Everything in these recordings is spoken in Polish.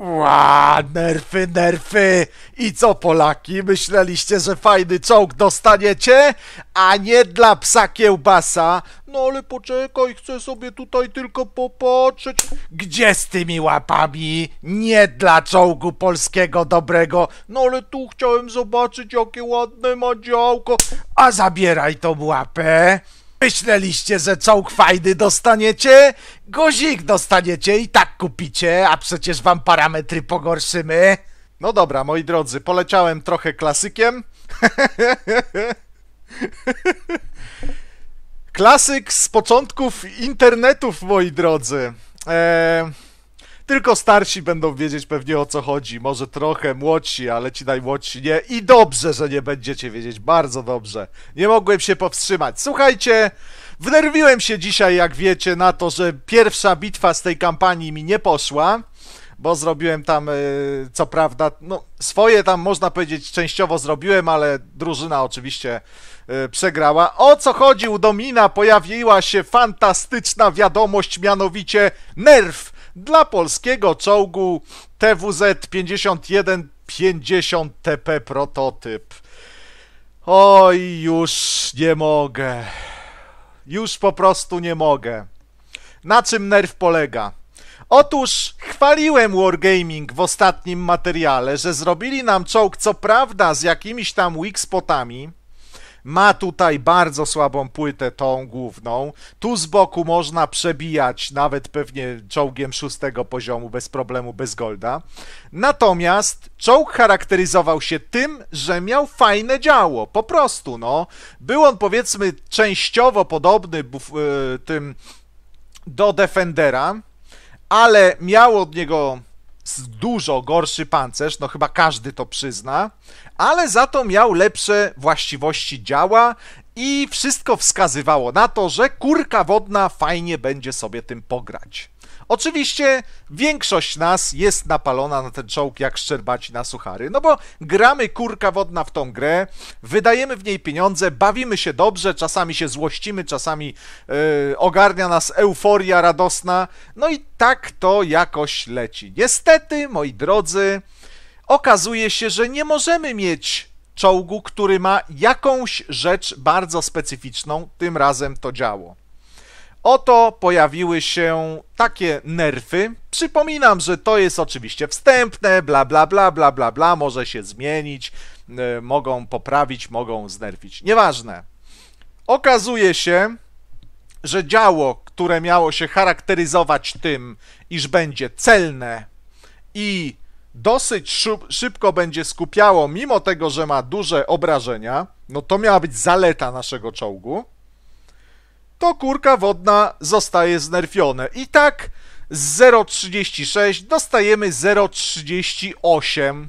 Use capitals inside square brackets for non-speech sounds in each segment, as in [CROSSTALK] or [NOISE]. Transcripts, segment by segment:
Ła, nerfy, nerfy! I co Polaki, myśleliście, że fajny czołg dostaniecie? A nie dla psa kiełbasa? No ale poczekaj, chcę sobie tutaj tylko popatrzeć. Gdzie z tymi łapami? Nie dla czołgu polskiego dobrego. No ale tu chciałem zobaczyć, jakie ładne ma działko. A zabieraj tą łapę. Myśleliście, że czołg fajny dostaniecie? Guzik dostaniecie i tak kupicie, a przecież wam parametry pogorszymy. No dobra, moi drodzy, poleciałem trochę klasykiem. [LAUGHS] Klasyk z początków internetów, moi drodzy. Eee... Tylko starsi będą wiedzieć pewnie o co chodzi. Może trochę młodsi, ale ci najmłodsi nie. I dobrze, że nie będziecie wiedzieć. Bardzo dobrze. Nie mogłem się powstrzymać. Słuchajcie, wnerwiłem się dzisiaj, jak wiecie, na to, że pierwsza bitwa z tej kampanii mi nie poszła. Bo zrobiłem tam, e, co prawda, no, swoje tam można powiedzieć częściowo zrobiłem, ale drużyna oczywiście e, przegrała. O co chodzi u Domina? Pojawiła się fantastyczna wiadomość, mianowicie nerw dla polskiego czołgu TWZ-5150TP prototyp. Oj, już nie mogę. Już po prostu nie mogę. Na czym nerw polega? Otóż chwaliłem Wargaming w ostatnim materiale, że zrobili nam czołg co prawda z jakimiś tam weak spotami, ma tutaj bardzo słabą płytę, tą główną. Tu z boku można przebijać nawet pewnie czołgiem szóstego poziomu bez problemu, bez golda. Natomiast czołg charakteryzował się tym, że miał fajne działo, po prostu, no. Był on powiedzmy częściowo podobny e, tym do Defendera, ale miał od niego dużo gorszy pancerz, no chyba każdy to przyzna, ale za to miał lepsze właściwości działa i wszystko wskazywało na to, że kurka wodna fajnie będzie sobie tym pograć. Oczywiście większość nas jest napalona na ten czołg jak szczerbaci na suchary, no bo gramy kurka wodna w tą grę, wydajemy w niej pieniądze, bawimy się dobrze, czasami się złościmy, czasami yy, ogarnia nas euforia radosna, no i tak to jakoś leci. Niestety, moi drodzy, okazuje się, że nie możemy mieć czołgu, który ma jakąś rzecz bardzo specyficzną, tym razem to działo. Oto pojawiły się takie nerfy. Przypominam, że to jest oczywiście wstępne, bla bla bla bla bla bla, może się zmienić, e, mogą poprawić, mogą znerfić, nieważne. Okazuje się, że działo, które miało się charakteryzować tym, iż będzie celne i dosyć szybko będzie skupiało, mimo tego, że ma duże obrażenia, no to miała być zaleta naszego czołgu to kurka wodna zostaje znerfione. I tak z 0,36 dostajemy 0,38.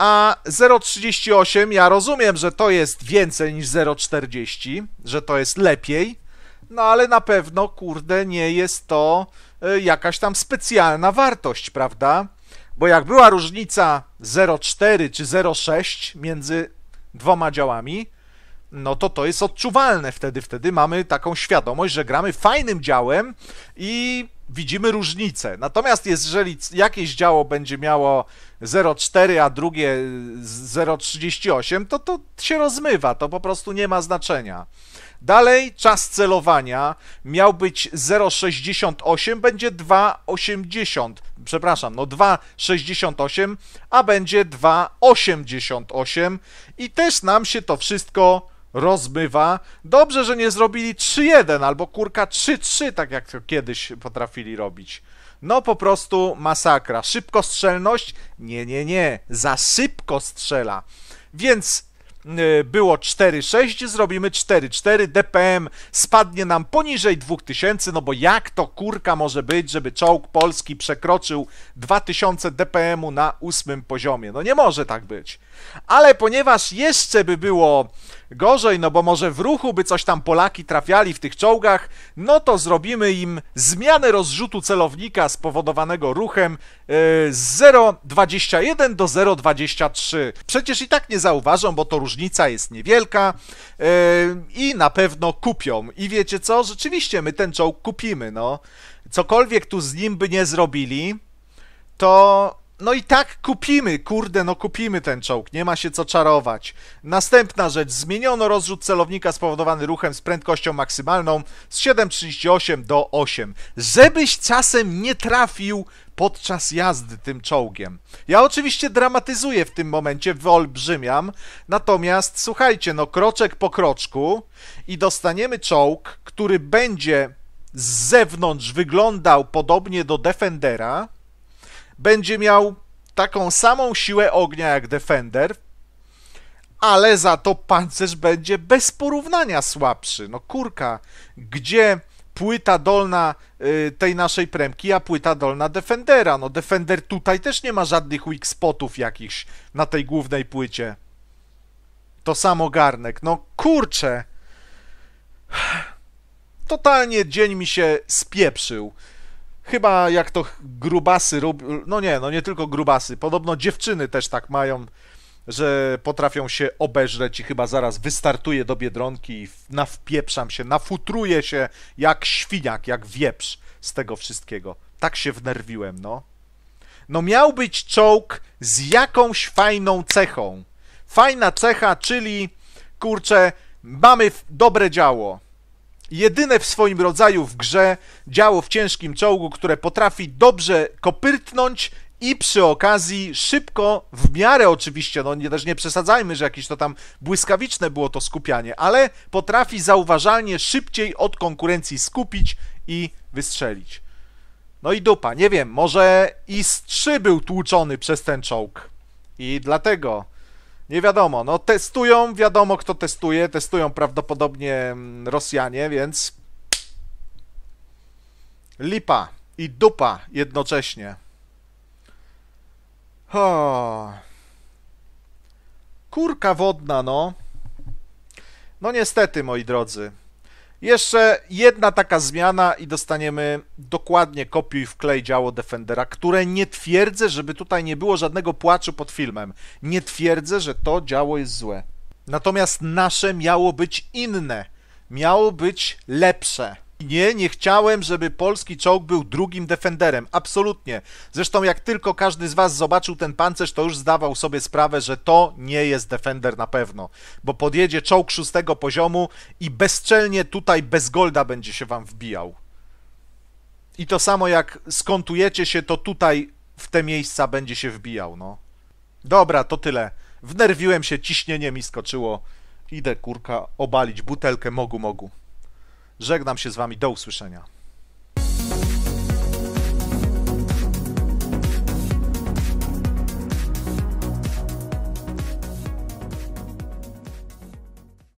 A 0,38 ja rozumiem, że to jest więcej niż 0,40, że to jest lepiej, no ale na pewno, kurde, nie jest to y, jakaś tam specjalna wartość, prawda? Bo jak była różnica 0,4 czy 0,6 między dwoma działami, no to to jest odczuwalne wtedy. Wtedy mamy taką świadomość, że gramy fajnym działem i widzimy różnicę. Natomiast jeżeli jakieś działo będzie miało 0,4, a drugie 0,38, to to się rozmywa, to po prostu nie ma znaczenia. Dalej czas celowania miał być 0,68, będzie 2,80, przepraszam, no 2,68, a będzie 2,88 i też nam się to wszystko rozmywa. Dobrze, że nie zrobili 3-1 albo kurka 3-3, tak jak to kiedyś potrafili robić. No po prostu masakra. Szybkostrzelność? Nie, nie, nie. Za szybko strzela. Więc y, było 4-6, zrobimy 4-4, DPM spadnie nam poniżej 2000, no bo jak to kurka może być, żeby czołg polski przekroczył 2000 DPM-u na ósmym poziomie? No nie może tak być. Ale ponieważ jeszcze by było gorzej, no bo może w ruchu by coś tam Polaki trafiali w tych czołgach, no to zrobimy im zmianę rozrzutu celownika spowodowanego ruchem e, z 0,21 do 0,23. Przecież i tak nie zauważą, bo to różnica jest niewielka e, i na pewno kupią. I wiecie co? Rzeczywiście my ten czołg kupimy, no. Cokolwiek tu z nim by nie zrobili, to no i tak kupimy, kurde, no kupimy ten czołg, nie ma się co czarować. Następna rzecz, zmieniono rozrzut celownika spowodowany ruchem z prędkością maksymalną z 7,38 do 8, żebyś czasem nie trafił podczas jazdy tym czołgiem. Ja oczywiście dramatyzuję w tym momencie, wyolbrzymiam, natomiast słuchajcie, no kroczek po kroczku i dostaniemy czołg, który będzie z zewnątrz wyglądał podobnie do Defendera, będzie miał taką samą siłę ognia jak Defender, ale za to pancerz będzie bez porównania słabszy. No kurka, gdzie płyta dolna y, tej naszej premki, a płyta dolna Defendera. No Defender tutaj też nie ma żadnych weak spotów jakichś na tej głównej płycie. To samo garnek. No kurczę. Totalnie dzień mi się spieprzył. Chyba jak to grubasy robią, no nie, no nie tylko grubasy, podobno dziewczyny też tak mają, że potrafią się obeżreć i chyba zaraz wystartuję do Biedronki i nawpieprzam się, nafutruję się jak świniak, jak wieprz z tego wszystkiego. Tak się wnerwiłem, no. No miał być czołg z jakąś fajną cechą. Fajna cecha, czyli, kurczę, mamy dobre działo jedyne w swoim rodzaju w grze działo w ciężkim czołgu, które potrafi dobrze kopyrtnąć i przy okazji szybko, w miarę oczywiście, no nie, też nie przesadzajmy, że jakieś to tam błyskawiczne było to skupianie, ale potrafi zauważalnie szybciej od konkurencji skupić i wystrzelić. No i dupa, nie wiem, może i 3 był tłuczony przez ten czołg i dlatego nie wiadomo, no testują, wiadomo kto testuje, testują prawdopodobnie mm, Rosjanie, więc lipa i dupa jednocześnie. O. Kurka wodna, no. No niestety, moi drodzy. Jeszcze jedna taka zmiana i dostaniemy dokładnie kopiuj wklej działo Defendera, które nie twierdzę, żeby tutaj nie było żadnego płaczu pod filmem. Nie twierdzę, że to działo jest złe. Natomiast nasze miało być inne, miało być lepsze. Nie, nie chciałem, żeby polski czołg był drugim defenderem. Absolutnie. Zresztą, jak tylko każdy z Was zobaczył ten pancerz, to już zdawał sobie sprawę, że to nie jest defender na pewno. Bo podjedzie czołg szóstego poziomu i bezczelnie tutaj bez golda będzie się Wam wbijał. I to samo jak skontujecie się, to tutaj w te miejsca będzie się wbijał, no. Dobra, to tyle. Wnerwiłem się, ciśnienie mi skoczyło. Idę, kurka, obalić butelkę mogu mogu. Żegnam się z Wami, do usłyszenia.